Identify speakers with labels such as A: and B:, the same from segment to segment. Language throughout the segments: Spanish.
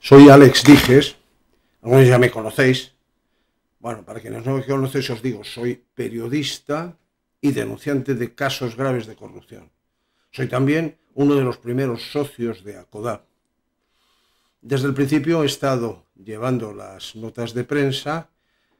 A: Soy Alex Dijes, algunos ya me conocéis. Bueno, para quienes no me conocéis os digo, soy periodista y denunciante de casos graves de corrupción. Soy también uno de los primeros socios de ACODA. Desde el principio he estado llevando las notas de prensa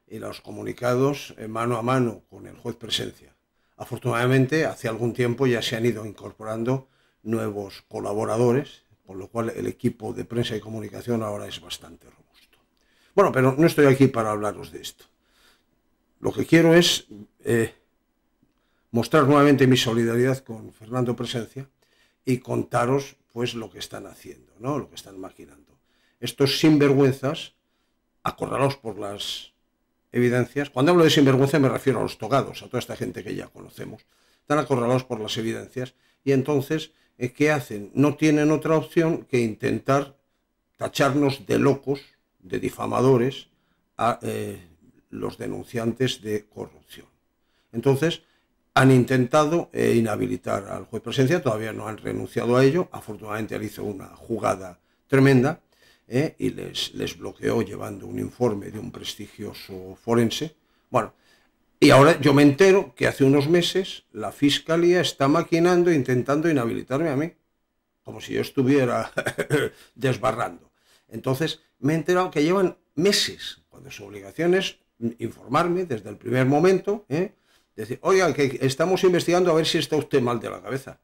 A: y los comunicados mano a mano con el juez presencia. Afortunadamente, hace algún tiempo ya se han ido incorporando nuevos colaboradores por lo cual el equipo de prensa y comunicación ahora es bastante robusto. Bueno, pero no estoy aquí para hablaros de esto. Lo que quiero es eh, mostrar nuevamente mi solidaridad con Fernando Presencia y contaros pues lo que están haciendo, ¿no? lo que están maquinando. Estos sinvergüenzas, acorralados por las evidencias, cuando hablo de sinvergüenza me refiero a los togados, a toda esta gente que ya conocemos, están acorralados por las evidencias y entonces es que hacen, no tienen otra opción que intentar tacharnos de locos, de difamadores, a eh, los denunciantes de corrupción. Entonces, han intentado eh, inhabilitar al juez presencia, todavía no han renunciado a ello, afortunadamente él hizo una jugada tremenda eh, y les, les bloqueó llevando un informe de un prestigioso forense. Bueno, y ahora yo me entero que hace unos meses la fiscalía está maquinando intentando inhabilitarme a mí, como si yo estuviera desbarrando. Entonces me he enterado que llevan meses, cuando su obligación es informarme desde el primer momento, ¿eh? decir, oiga, que estamos investigando a ver si está usted mal de la cabeza.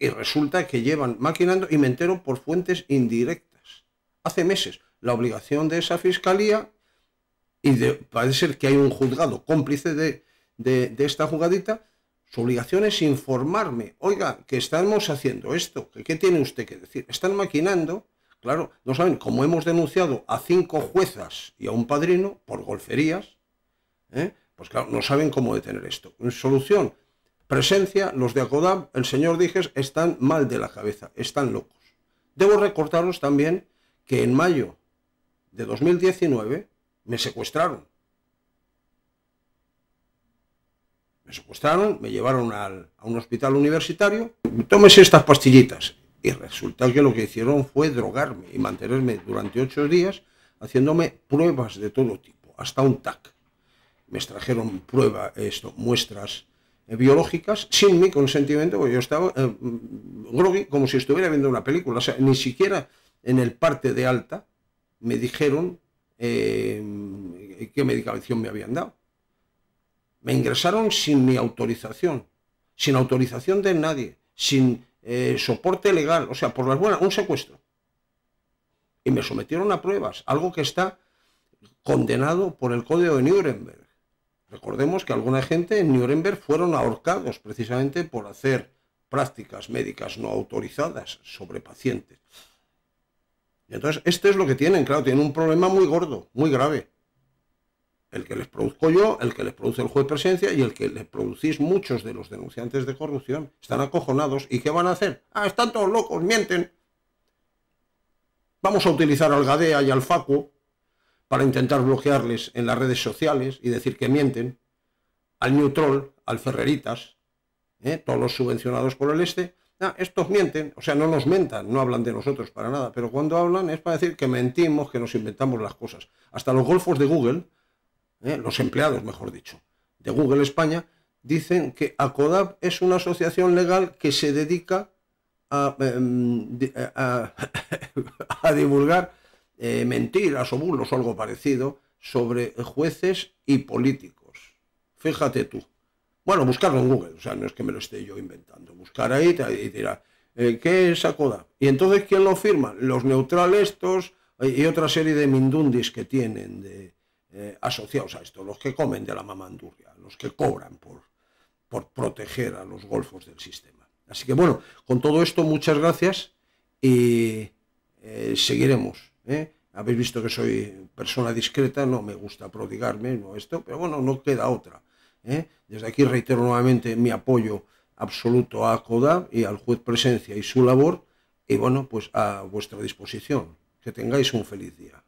A: Y resulta que llevan maquinando y me entero por fuentes indirectas. Hace meses, la obligación de esa fiscalía y de, parece ser que hay un juzgado cómplice de, esta jugadita, su obligación es informarme, oiga, que estamos haciendo esto, qué tiene usted que decir, están maquinando, claro, no saben, como hemos denunciado a cinco juezas y a un padrino por golferías, ¿eh? pues claro, no saben cómo detener esto. Solución, presencia, los de Acodam, el señor Dijes, están mal de la cabeza, están locos. Debo recordaros también que en mayo de 2019, me secuestraron. Me secuestraron, me llevaron a un hospital universitario, tómese estas pastillitas. Y resulta que lo que hicieron fue drogarme y mantenerme durante ocho días haciéndome pruebas de todo tipo, hasta un TAC. Me extrajeron prueba, esto, muestras eh, biológicas sin mi consentimiento, porque yo estaba eh, mm, como si estuviera viendo una película. O sea, ni siquiera en el parte de alta me dijeron eh, qué medicación me habían dado. Me ingresaron sin mi autorización, sin autorización de nadie, sin eh, soporte legal, o sea, por las buenas, un secuestro. Y me sometieron a pruebas, algo que está condenado por el código de Nuremberg. Recordemos que alguna gente en Nuremberg fueron ahorcados precisamente por hacer prácticas médicas no autorizadas sobre pacientes entonces, esto es lo que tienen, claro, tienen un problema muy gordo, muy grave. El que les produzco yo, el que les produce el juez de presencia y el que les producís muchos de los denunciantes de corrupción. Están acojonados. ¿Y qué van a hacer? Ah, están todos locos, mienten. Vamos a utilizar al GADEA y al FACU para intentar bloquearles en las redes sociales y decir que mienten, al Neutrol, al Ferreritas, ¿eh? todos los subvencionados por el Este, Ah, estos mienten, o sea, no nos mentan, no hablan de nosotros para nada, pero cuando hablan es para decir que mentimos, que nos inventamos las cosas. Hasta los golfos de Google, ¿eh? los empleados, mejor dicho, de Google España, dicen que ACODAP es una asociación legal que se dedica a, em, eh, divulgar eh, mentiras o burlos o algo parecido sobre jueces y políticos. Fíjate tú. Bueno, buscarlo en Google, o sea, no es que me lo esté yo inventando. Buscar ahí y dirá, eh, ¿qué es Acoda? Y entonces, ¿quién lo firma? Los neutrales estos eh, y otra serie de mindundis que tienen de, eh, asociados a esto, los que comen de la mamandurria, los que cobran por, por proteger a los golfos del sistema. Así que bueno, con todo esto, muchas gracias y seguiremos. Habéis visto que soy persona discreta, no me gusta prodigarme, no esto, pero bueno, no queda otra. ¿eh? Desde aquí reitero nuevamente mi apoyo absoluto a CODA y al juez presencia y su labor. Y bueno, pues a vuestra disposición. Que tengáis un feliz día.